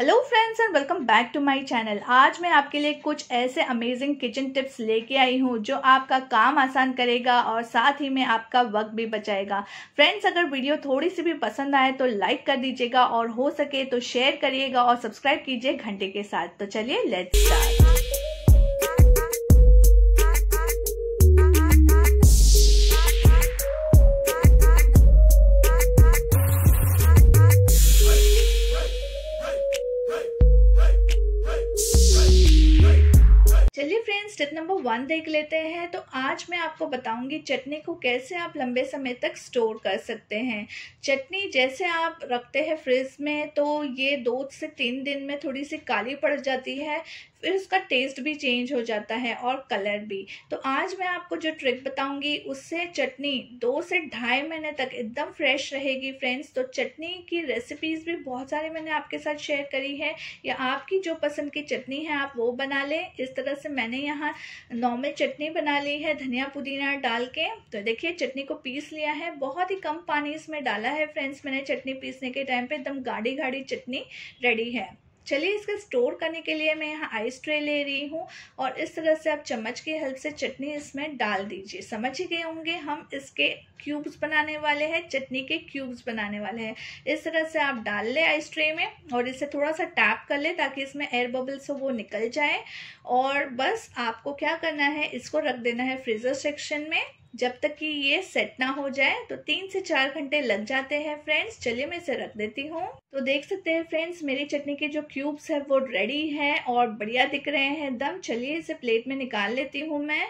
hello friends and welcome back to my channel आज मैं आपके लिए कुछ ऐसे अमेजिंग किचन टिप्स लेके आई हूँ जो आपका काम आसान करेगा और साथ ही में आपका वक्त भी बचाएगा फ्रेंड्स अगर वीडियो थोड़ी सी भी पसंद आए तो लाइक कर दीजिएगा और हो सके तो शेयर करिएगा और सब्सक्राइब कीजिए घंटे के साथ तो चलिए लेट्स स्टार्ट चलिए फ्रेंड्स स्टेप नंबर वन देख लेते हैं तो आज मैं आपको बताऊंगी चटनी को कैसे आप लंबे समय तक स्टोर कर सकते हैं चटनी जैसे आप रखते हैं फ्रिज में तो ये दो से तीन दिन में थोड़ी सी काली पड़ जाती है फिर उसका टेस्ट भी चेंज हो जाता है और कलर भी तो आज मैं आपको जो ट्रिक बताऊंगी उससे चटनी दो से ढाई महीने तक एकदम फ्रेश रहेगी फ्रेंड्स तो चटनी की रेसिपीज़ भी बहुत सारी मैंने आपके साथ शेयर करी है या आपकी जो पसंद की चटनी है आप वो बना लें इस तरह से मैंने यहाँ नॉर्मल चटनी बना ली है धनिया पुदीना डाल के तो देखिए चटनी को पीस लिया है बहुत ही कम पानी इसमें डाला है फ्रेंड्स मैंने चटनी पीसने के टाइम पर एकदम गाढ़ी गाढ़ी चटनी रेडी है चलिए इसका स्टोर करने के लिए मैं यहाँ आइस ट्रे ले रही हूँ और इस तरह से आप चम्मच की हेल्प से चटनी इसमें डाल दीजिए समझ ही गए होंगे हम इसके क्यूब्स बनाने वाले हैं चटनी के क्यूब्स बनाने वाले हैं इस तरह से आप डाल ले आइस ट्रे में और इसे थोड़ा सा टैप कर ले ताकि इसमें एयर बबल्स हो वो निकल जाए और बस आपको क्या करना है इसको रख देना है फ्रीज़र सेक्शन में जब तक कि ये सेट ना हो जाए तो तीन से चार घंटे लग जाते हैं फ्रेंड्स चलिए मैं इसे रख देती हूँ तो देख सकते हैं फ्रेंड्स मेरी चटनी के जो क्यूब्स है वो रेडी हैं और बढ़िया दिख रहे हैं दम चलिए इसे प्लेट में निकाल लेती हूँ मैं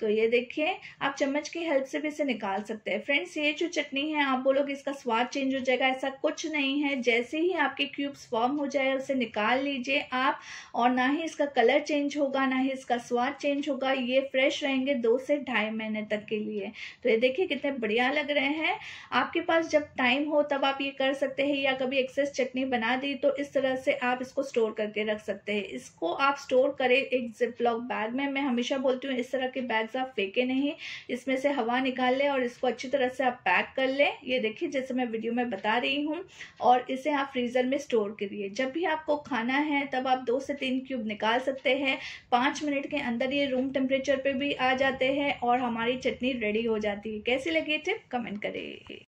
तो ये देखिए आप चम्मच की हेल्प से भी इसे निकाल सकते हैं फ्रेंड्स ये जो चटनी है आप बोलोगे इसका स्वाद चेंज हो जाएगा ऐसा कुछ नहीं है जैसे ही आपके क्यूब्स फॉर्म हो जाए उसे निकाल लीजिए आप और ना ही इसका कलर चेंज होगा ना ही इसका स्वाद चेंज होगा ये फ्रेश रहेंगे दो से ढाई महीने तक के लिए तो ये देखिए कितने बढ़िया लग रहे हैं आपके पास जब टाइम हो तब आप ये कर सकते हैं या कभी एक्सेस एक्सेस चटनी बना दी तो इस तरह से आप इसको स्टोर करके रख सकते हैं इसको आप स्टोर करें एक जिपलॉक बैग में मैं हमेशा बोलती हूँ इस तरह के बैग्स आप फेंके नहीं इसमें से हवा निकाल लें और इसको अच्छी तरह से आप पैक कर लें ये देखिए जैसे मैं वीडियो में बता रही हूँ और इसे आप फ्रीज़र में स्टोर करिए जब भी आपको खाना है तब आप दो से तीन क्यूब निकाल सकते हैं पाँच मिनट के अंदर ये रूम टेम्परेचर पर भी आ जाते हैं और हमारी चटनी रेडी हो जाती है कैसी लगी टिप कमेंट करें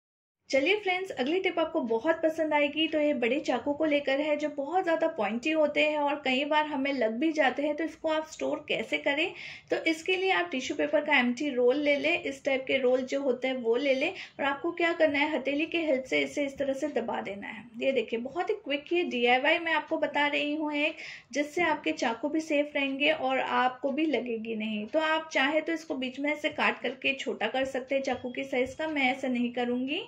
चलिए फ्रेंड्स अगली टिप आपको बहुत पसंद आएगी तो ये बड़े चाकू को लेकर है जो बहुत ज़्यादा पॉइंटी होते हैं और कई बार हमें लग भी जाते हैं तो इसको आप स्टोर कैसे करें तो इसके लिए आप टिश्यू पेपर का एम्प्टी रोल ले लें इस टाइप के रोल जो होते हैं वो ले लें और आपको क्या करना है हथेली के हेल्प से इसे इस तरह से दबा देना है ये देखिए बहुत ही क्विक ये डी मैं आपको बता रही हूँ एक जिससे आपके चाकू भी सेफ रहेंगे और आपको भी लगेगी नहीं तो आप चाहे तो इसको बीच में से काट करके छोटा कर सकते हैं चाकू की साइज़ का मैं ऐसा नहीं करूँगी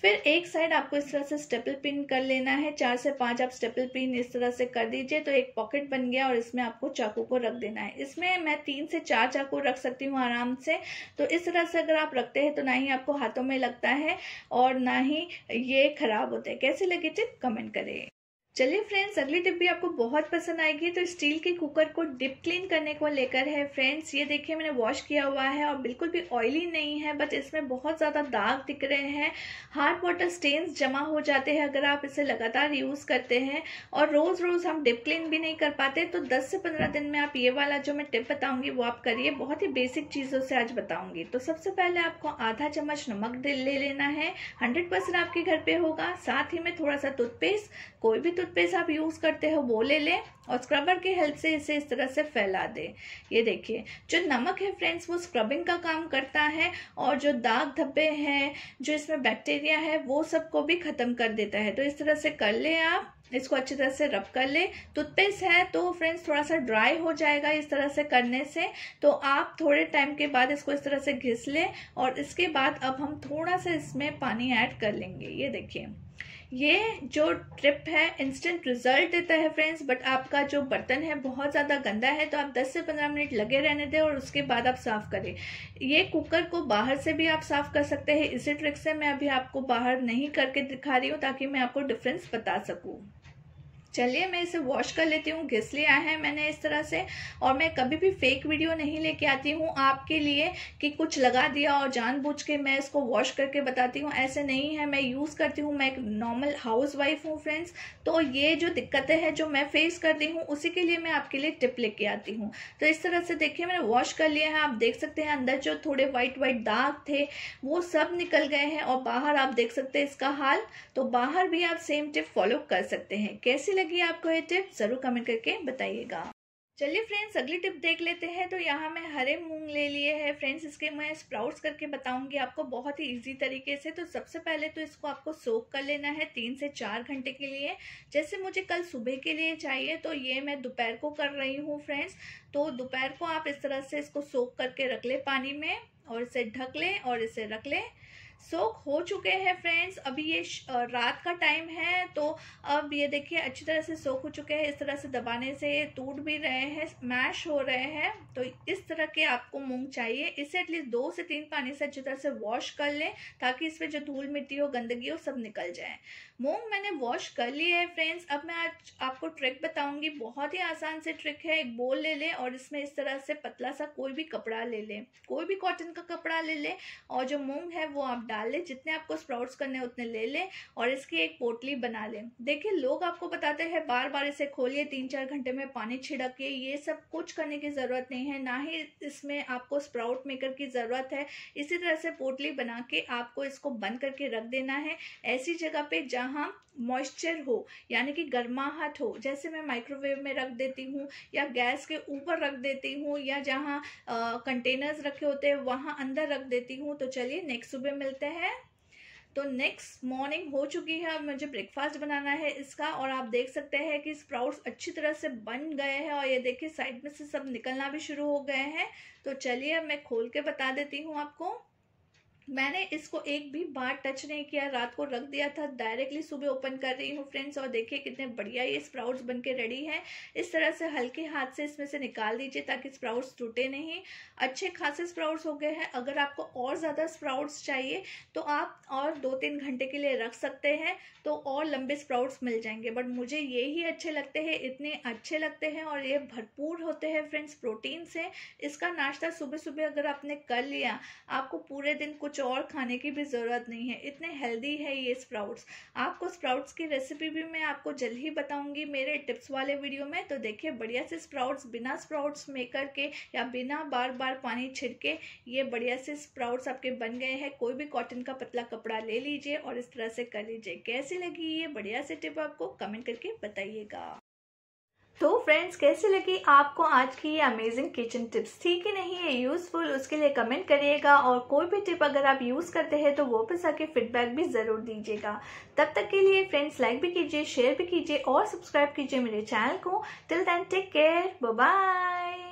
फिर एक साइड आपको इस तरह से स्टेपल पिन कर लेना है चार से पांच आप स्टेपल पिन इस तरह से कर दीजिए तो एक पॉकेट बन गया और इसमें आपको चाकू को रख देना है इसमें मैं तीन से चार चाकू रख सकती हूँ आराम से तो इस तरह से अगर आप रखते हैं तो ना ही आपको हाथों में लगता है और ना ही ये खराब होते हैं कैसे लगे थे कमेंट करें चलिए फ्रेंड्स अगली टिप भी आपको बहुत पसंद आएगी तो स्टील के कुकर को डिप क्लीन करने को लेकर है फ्रेंड्स ये देखिए मैंने वॉश किया हुआ है और बिल्कुल भी ऑयली नहीं है बट इसमें बहुत ज़्यादा दाग दिख रहे हैं हार्ड वाटर स्टेन्स जमा हो जाते हैं अगर आप इसे लगातार यूज़ करते हैं और रोज़ रोज़ हम डिप क्लीन भी नहीं कर पाते तो दस से पंद्रह दिन में आप ये वाला जो मैं टिप बताऊँगी वो आप करिए बहुत ही बेसिक चीज़ों से आज बताऊँगी तो सबसे पहले आपको आधा चम्मच नमक ले लेना है हंड्रेड आपके घर पर होगा साथ ही में थोड़ा सा टूथपेस्ट कोई भी टूथपेस्ट आप यूज़ करते हो वो ले लें और स्क्रबर की हेल्प से इसे इस तरह से फैला दें ये देखिए जो नमक है फ्रेंड्स वो स्क्रबिंग का काम करता है और जो दाग धब्बे हैं जो इसमें बैक्टीरिया है वो सबको भी ख़त्म कर देता है तो इस तरह से कर लें आप इसको अच्छी तरह से रब कर ले टूथपेस्ट है तो फ्रेंड्स थोड़ा सा ड्राई हो जाएगा इस तरह से करने से तो आप थोड़े टाइम के बाद इसको इस तरह से घिस लें और इसके बाद अब हम थोड़ा सा इसमें पानी ऐड कर लेंगे ये देखिए ये जो ट्रिप है इंस्टेंट रिजल्ट देता है फ्रेंड्स बट आपका जो बर्तन है बहुत ज़्यादा गंदा है तो आप 10 से 15 मिनट लगे रहने दें और उसके बाद आप साफ़ करें ये कुकर को बाहर से भी आप साफ़ कर सकते हैं इसी ट्रिक से मैं अभी आपको बाहर नहीं करके दिखा रही हूँ ताकि मैं आपको डिफरेंस बता सकूँ चलिए मैं इसे वॉश कर लेती हूँ घिस लिया है मैंने इस तरह से और मैं कभी भी फेक वीडियो नहीं लेके आती हूँ आपके लिए कि कुछ लगा दिया और जानबूझ के मैं इसको वॉश करके बताती हूँ ऐसे नहीं है मैं यूज़ करती हूँ मैं एक नॉर्मल हाउस वाइफ हूँ फ्रेंड्स तो ये जो दिक्कतें हैं जो मैं फेस करती हूँ उसी के लिए मैं आपके लिए टिप लेके आती हूँ तो इस तरह से देखिए मैंने वॉश कर लिया है आप देख सकते हैं अंदर जो थोड़े वाइट वाइट दाग थे वो सब निकल गए हैं और बाहर आप देख सकते हैं इसका हाल तो बाहर भी आप सेम टिप फॉलो कर सकते हैं कैसे लगी आपको ये टिप ज़रूर कमेंट करके बताइएगा चलिए फ्रेंड्स अगली टिप देख लेते हैं तो यहाँ मैं हरे मूंग ले लिए है फ्रेंड्स इसके मैं स्प्राउट्स करके बताऊंगी आपको बहुत ही इजी तरीके से तो सबसे पहले तो इसको आपको सोक कर लेना है तीन से चार घंटे के लिए जैसे मुझे कल सुबह के लिए चाहिए तो ये मैं दोपहर को कर रही हूँ फ्रेंड्स तो दोपहर को आप इस तरह से इसको सोक करके रख ले पानी में और इसे ढक लें और इसे रख लें सोख हो चुके हैं फ्रेंड्स अभी ये रात का टाइम है तो अब ये देखिए अच्छी तरह से सोख हो चुके हैं इस तरह से दबाने से ये टूट भी रहे हैं मैश हो रहे हैं तो इस तरह के आपको मूंग चाहिए इसे एटलीस्ट दो से तीन पानी से अच्छी तरह से वॉश कर लें ताकि इसमें जो धूल मिट्टी हो गंदगी हो सब निकल जाए मूंग मैंने वॉश कर ली है फ्रेंड्स अब मैं आज आपको ट्रिक बताऊंगी बहुत ही आसान से ट्रिक है एक बोल ले लें और इसमें इस तरह से पतला सा कोई भी कपड़ा ले लें कोई भी कॉटन का कपड़ा ले लें और जो मूंग है वो आप डाल लें जितने आपको स्प्राउट्स करने उतने ले लें और इसकी एक पोटली बना लें देखिए लोग आपको बताते हैं बार बार इसे खोलिए तीन चार घंटे में पानी छिड़किए ये सब कुछ करने की ज़रूरत नहीं है ना ही इसमें आपको स्प्राउट मेकर की ज़रूरत है इसी तरह से पोटली बना के आपको इसको बंद करके रख देना है ऐसी जगह पे जहाँ मॉइस्चर हो यानी कि गर्माहट हो जैसे मैं माइक्रोवेव में रख देती हूँ या गैस के ऊपर रख देती हूँ या जहाँ कंटेनर्स रखे होते हैं वहाँ अंदर रख देती हूँ तो चलिए नेक्स्ट सुबह मिलते करते हैं तो नेक्स्ट मॉर्निंग हो चुकी है अब मुझे ब्रेकफास्ट बनाना है इसका और आप देख सकते हैं कि स्प्राउट्स अच्छी तरह से बन गए हैं और ये देखिए साइड में से सब निकलना भी शुरू हो गए हैं तो चलिए अब मैं खोल के बता देती हूँ आपको मैंने इसको एक भी बार टच नहीं किया रात को रख दिया था डायरेक्टली सुबह ओपन कर रही हूँ फ्रेंड्स और देखिए कितने बढ़िया ये स्प्राउट्स बन के रेडी है इस तरह से हल्के हाथ से इसमें से निकाल दीजिए ताकि स्प्राउट्स टूटे नहीं अच्छे खासे स्प्राउट्स हो गए हैं अगर आपको और ज़्यादा स्प्राउट्स चाहिए तो आप और दो तीन घंटे के लिए रख सकते हैं तो और लंबे स्प्राउट्स मिल जाएंगे बट मुझे ये ही अच्छे लगते हैं इतने अच्छे लगते हैं और ये भरपूर होते हैं फ्रेंड्स प्रोटीन से इसका नाश्ता सुबह सुबह अगर आपने कर लिया आपको पूरे दिन कुछ कुछ और खाने की भी ज़रूरत नहीं है इतने हेल्दी है ये स्प्राउट्स आपको स्प्राउट्स की रेसिपी भी मैं आपको जल्द ही बताऊंगी मेरे टिप्स वाले वीडियो में तो देखिए बढ़िया से स्प्राउट्स बिना स्प्राउट्स मेकर के या बिना बार बार पानी छिड़के ये बढ़िया से स्प्राउट्स आपके बन गए हैं कोई भी कॉटन का पतला कपड़ा ले लीजिए और इस तरह से कर लीजिए कैसी लगी ये बढ़िया से टिप आपको कमेंट करके बताइएगा तो फ्रेंड्स कैसे लगी आपको आज की ये अमेजिंग किचन टिप्स थी कि नहीं ये यूज़फुल उसके लिए कमेंट करिएगा और कोई भी टिप अगर आप यूज़ करते हैं तो वो वापस आके फीडबैक भी ज़रूर दीजिएगा तब तक के लिए फ्रेंड्स लाइक भी कीजिए शेयर भी कीजिए और सब्सक्राइब कीजिए मेरे चैनल को till then take care bye